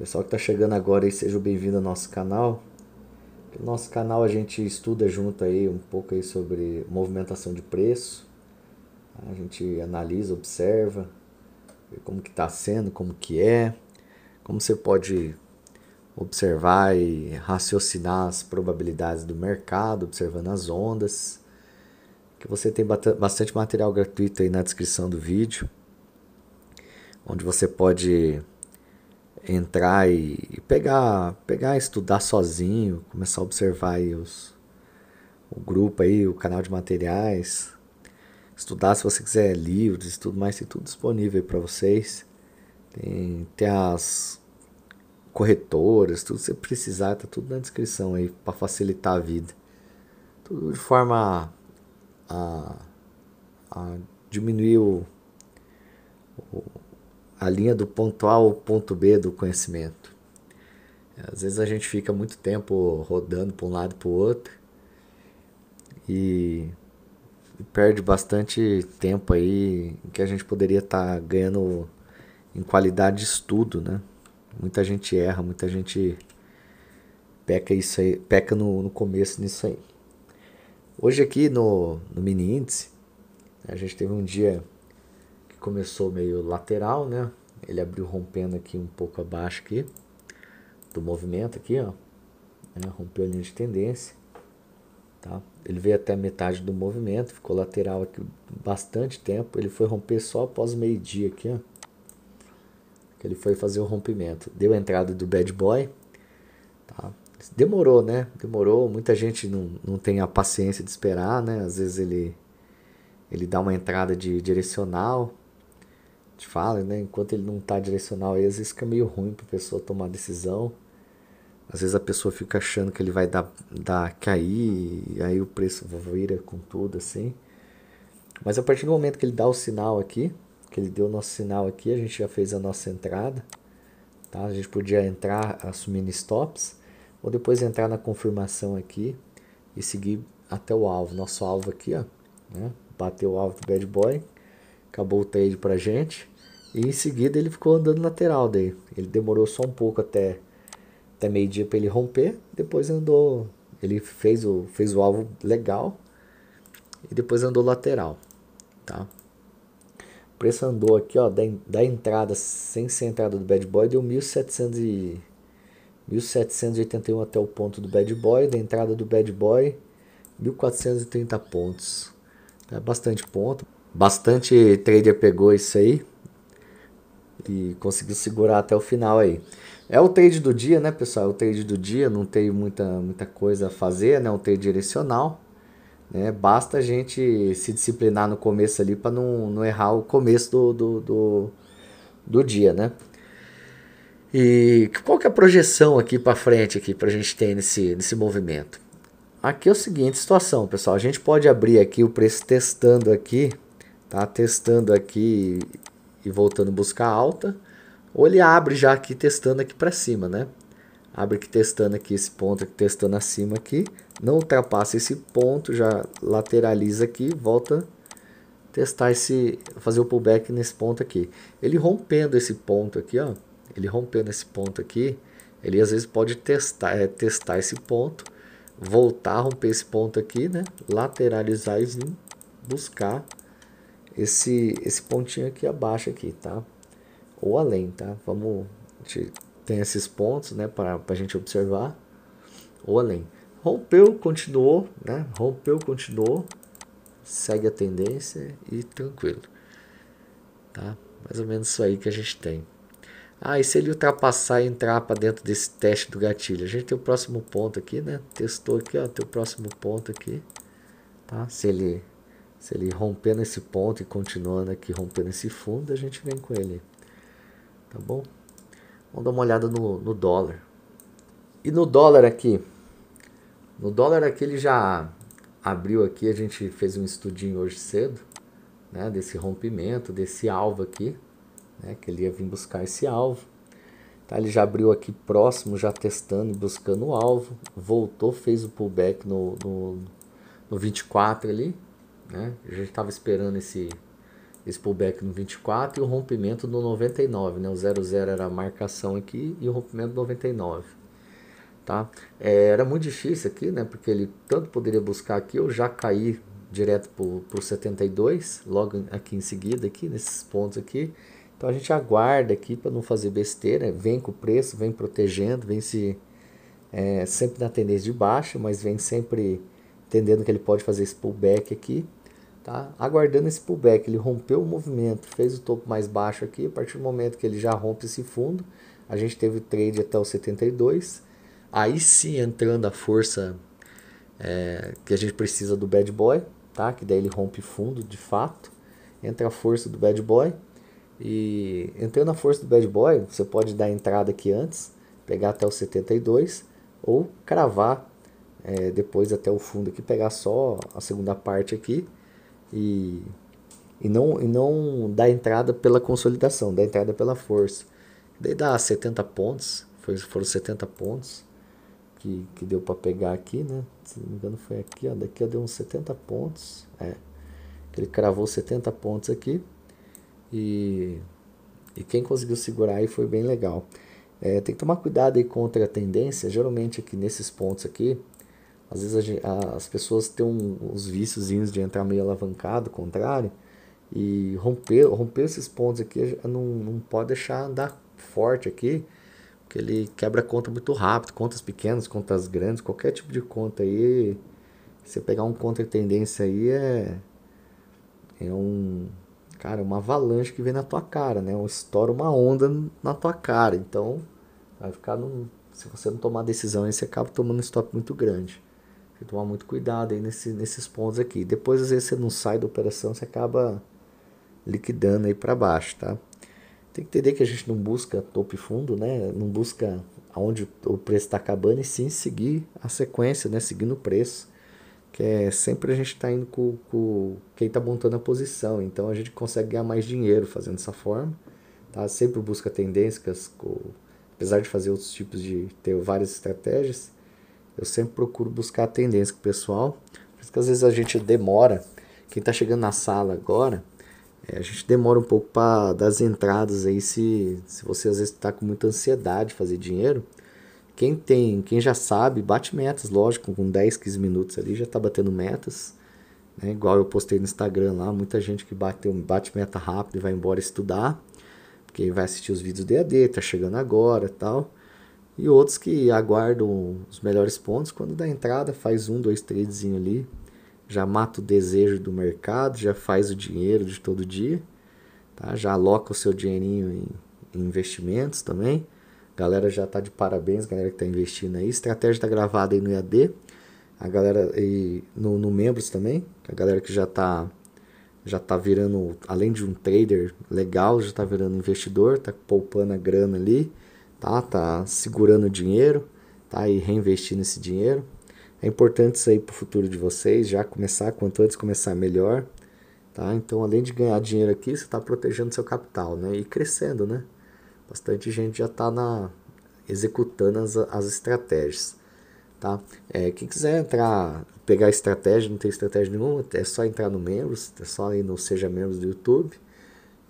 Pessoal que está chegando agora aí, seja bem-vindo ao nosso canal. No nosso canal a gente estuda junto aí um pouco aí sobre movimentação de preço. A gente analisa, observa, vê como que está sendo, como que é, como você pode observar e raciocinar as probabilidades do mercado, observando as ondas. Que você tem bastante material gratuito aí na descrição do vídeo, onde você pode entrar e, pegar, pegar, estudar sozinho, começar a observar os, o grupo aí, o canal de materiais, estudar se você quiser livros e tudo mais, tem tudo disponível para vocês. Tem, tem as corretoras, tudo que você precisar, tá tudo na descrição aí para facilitar a vida. Tudo de forma a, a diminuir o, o a linha do ponto A ao ponto B do conhecimento. Às vezes a gente fica muito tempo rodando para um lado e para o outro e perde bastante tempo aí que a gente poderia estar tá ganhando em qualidade de estudo, né? Muita gente erra, muita gente peca isso aí, peca no, no começo nisso aí. Hoje aqui no, no mini índice, a gente teve um dia começou meio lateral, né? Ele abriu rompendo aqui um pouco abaixo aqui do movimento aqui, ó. É, Rompeu a linha de tendência, tá? Ele veio até metade do movimento, ficou lateral aqui bastante tempo. Ele foi romper só após meio-dia aqui, ó. Que ele foi fazer o rompimento. Deu a entrada do bad boy, tá? Demorou, né? Demorou. Muita gente não, não tem a paciência de esperar, né? Às vezes ele ele dá uma entrada de direcional, te falem, né? Enquanto ele não está direcional, aí às vezes fica meio ruim para a pessoa tomar decisão. Às vezes a pessoa fica achando que ele vai dar, dar cair, e aí o preço vira com tudo assim. Mas a partir do momento que ele dá o sinal aqui, que ele deu o nosso sinal aqui, a gente já fez a nossa entrada. Tá? A gente podia entrar assumindo stops, ou depois entrar na confirmação aqui e seguir até o alvo. Nosso alvo aqui, ó, né? bateu o alvo do bad boy acabou o trade pra gente. E em seguida ele ficou andando lateral daí. Ele demorou só um pouco até, até meio-dia para ele romper. Depois andou. Ele fez o, fez o alvo legal. E depois andou lateral. Tá? O preço andou aqui, ó, da, da entrada, sem ser a entrada do Bad Boy, deu 1.700 e, 1.781 até o ponto do Bad Boy. Da entrada do Bad Boy, 1.430 pontos. É bastante ponto. Bastante trader pegou isso aí e conseguiu segurar até o final aí. É o trade do dia, né, pessoal? É o trade do dia, não tem muita, muita coisa a fazer, né? É um trade direcional, né? Basta a gente se disciplinar no começo ali para não, não errar o começo do, do, do, do dia, né? E qual que é a projeção aqui para frente aqui para a gente ter nesse, nesse movimento? Aqui é o seguinte situação, pessoal. A gente pode abrir aqui o preço testando aqui tá testando aqui e voltando buscar alta, ou ele abre já aqui testando aqui para cima, né? Abre aqui testando aqui esse ponto, aqui, testando acima aqui, não ultrapassa esse ponto, já lateraliza aqui, volta testar esse, fazer o pullback nesse ponto aqui. Ele rompendo esse ponto aqui, ó, ele rompendo esse ponto aqui, ele às vezes pode testar, é, testar esse ponto, voltar a romper esse ponto aqui, né? Lateralizar e vir buscar esse, esse pontinho aqui abaixo aqui, tá? Ou além, tá? Vamos, a gente tem esses pontos, né, para a gente observar, ou além. Rompeu, continuou, né? Rompeu, continuou, segue a tendência e tranquilo, tá? Mais ou menos isso aí que a gente tem. Ah, e se ele ultrapassar e entrar para dentro desse teste do gatilho? A gente tem o próximo ponto aqui, né? Testou aqui, ó, tem o próximo ponto aqui, tá? Se ele se ele romper nesse ponto e continuando né, aqui rompendo esse fundo, a gente vem com ele. Tá bom? Vamos dar uma olhada no, no dólar. E no dólar aqui? No dólar aqui ele já abriu aqui, a gente fez um estudinho hoje cedo, né? Desse rompimento, desse alvo aqui, né? Que ele ia vir buscar esse alvo. Tá, ele já abriu aqui próximo, já testando e buscando o alvo. Voltou, fez o pullback no, no, no 24 ali. Né? A gente estava esperando esse, esse pullback no 24 e o rompimento no 99. Né? O 00 era a marcação aqui e o rompimento 99. Tá? É, era muito difícil aqui, né? porque ele tanto poderia buscar aqui ou já cair direto para o 72, logo aqui em seguida, aqui nesses pontos aqui. Então a gente aguarda aqui para não fazer besteira, né? vem com o preço, vem protegendo, vem se é, sempre na tendência de baixo, mas vem sempre entendendo que ele pode fazer esse pullback aqui tá? aguardando esse pullback. Ele rompeu o movimento, fez o topo mais baixo aqui. A partir do momento que ele já rompe esse fundo, a gente teve o trade até o 72. Aí sim entrando a força é, que a gente precisa do bad boy, tá? que daí ele rompe fundo de fato. Entra a força do bad boy. E entrando a força do bad boy, você pode dar a entrada aqui antes, pegar até o 72 ou cravar é, depois até o fundo aqui, pegar só a segunda parte aqui e, e, não, e não dá entrada pela consolidação, dá entrada pela força. Daí dá 70 pontos, foi, foram 70 pontos que, que deu para pegar aqui, né? Se não me engano foi aqui, ó, daqui ó, deu uns 70 pontos, é. Ele cravou 70 pontos aqui e, e quem conseguiu segurar aí foi bem legal. É, tem que tomar cuidado aí contra a tendência, geralmente aqui nesses pontos aqui, às vezes a, as pessoas têm um, uns víciozinhos de entrar meio alavancado, contrário, e romper, romper esses pontos aqui não, não pode deixar andar forte aqui, porque ele quebra conta muito rápido, contas pequenas, contas grandes, qualquer tipo de conta aí, você pegar um contra tendência aí é é um cara, uma avalanche que vem na tua cara, né? Um estoura uma onda na tua cara. Então, vai ficar num, se você não tomar decisão, aí você acaba tomando um stop muito grande que tomar muito cuidado aí nesse, nesses pontos aqui. Depois, às vezes, você não sai da operação, você acaba liquidando aí para baixo, tá? Tem que entender que a gente não busca topo e fundo, né? Não busca aonde o preço está acabando e sim seguir a sequência, né? Seguindo o preço. Que é sempre a gente está indo com, com quem está montando a posição. Então a gente consegue ganhar mais dinheiro fazendo dessa forma. Tá? Sempre busca tendências, com, apesar de fazer outros tipos de. ter várias estratégias eu sempre procuro buscar a tendência com o pessoal. Por isso que às vezes a gente demora. Quem está chegando na sala agora, é, a gente demora um pouco para das entradas aí. Se, se você às vezes está com muita ansiedade de fazer dinheiro, quem tem, quem já sabe, bate metas, lógico, com 10, 15 minutos ali já está batendo metas. Né? Igual eu postei no Instagram lá, muita gente que bate, bate meta rápido e vai embora estudar, porque vai assistir os vídeos do EAD, tá chegando agora tal. E outros que aguardam os melhores pontos, quando dá entrada, faz um, dois tradezinho ali, já mata o desejo do mercado, já faz o dinheiro de todo dia, tá? já aloca o seu dinheirinho em, em investimentos também. Galera já tá de parabéns, galera que tá investindo aí. Estratégia tá gravada aí no EAD. A galera e no, no membros também, a galera que já tá já tá virando, além de um trader legal, já tá virando investidor, tá poupando a grana ali, tá? Tá segurando dinheiro, tá? E reinvestindo esse dinheiro. É importante isso aí para o futuro de vocês, já começar, quanto antes começar melhor, tá? Então, além de ganhar dinheiro aqui, você está protegendo seu capital, né? E crescendo, né? Bastante gente já está na executando as, as estratégias, tá? É, quem quiser entrar, pegar estratégia, não tem estratégia nenhuma, é só entrar no membros, é só ir no seja membro do YouTube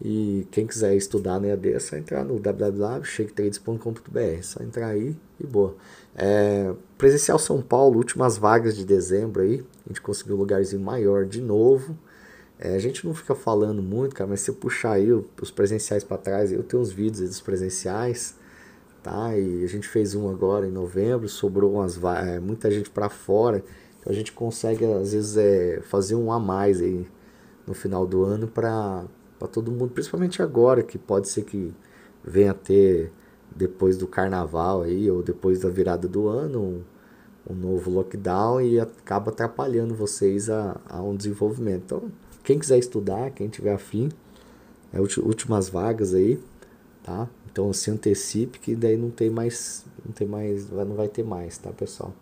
e quem quiser estudar na EAD é só entrar no www.shaketrades.com.br. É só entrar aí e boa. É, presencial São Paulo, últimas vagas de dezembro aí. A gente conseguiu um lugarzinho maior de novo. É, a gente não fica falando muito, cara, mas se eu puxar aí os presenciais para trás, eu tenho uns vídeos dos presenciais, tá? E a gente fez um agora em novembro, sobrou umas é, muita gente para fora, então a gente consegue às vezes é, fazer um a mais aí no final do ano para para todo mundo, principalmente agora, que pode ser que venha ter depois do carnaval aí, ou depois da virada do ano, um, um novo lockdown e acaba atrapalhando vocês a, a um desenvolvimento. Então, quem quiser estudar, quem tiver afim, é últimas vagas aí, tá? Então se antecipe que daí não tem mais, não tem mais, não vai ter mais, tá, pessoal?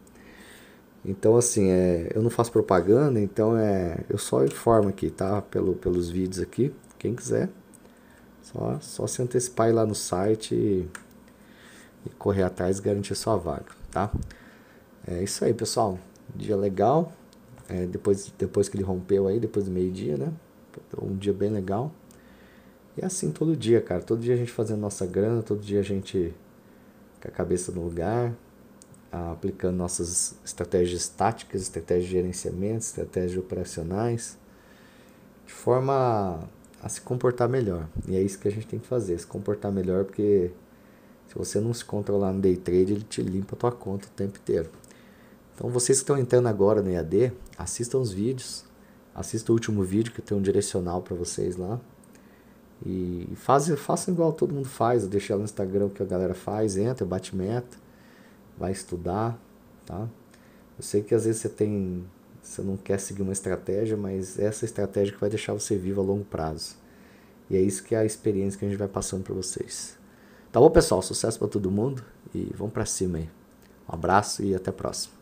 Então assim, é, eu não faço propaganda, então é, eu só informo aqui, tá? Pelo, pelos vídeos aqui. Quem quiser, só, só se antecipar lá no site e, e correr atrás e garantir sua vaga, tá? É isso aí, pessoal. Dia legal. É, depois, depois que ele rompeu aí, depois do meio-dia, né? Um dia bem legal. E é assim todo dia, cara. Todo dia a gente fazendo nossa grana, todo dia a gente com a cabeça no lugar, aplicando nossas estratégias táticas, estratégias de gerenciamento, estratégias operacionais, de forma a se comportar melhor. E é isso que a gente tem que fazer, se comportar melhor, porque se você não se controlar no day trade, ele te limpa a tua conta o tempo inteiro. Então vocês que estão entrando agora no EAD, assistam os vídeos, assista o último vídeo que tem um direcional para vocês lá. E faz, façam igual todo mundo faz, eu deixei lá no Instagram o que a galera faz, entra, bate meta, vai estudar, tá? Eu sei que às vezes você tem você não quer seguir uma estratégia, mas é essa estratégia que vai deixar você vivo a longo prazo. E é isso que é a experiência que a gente vai passando para vocês. Tá bom, pessoal? Sucesso para todo mundo e vamos para cima aí. Um abraço e até a próxima.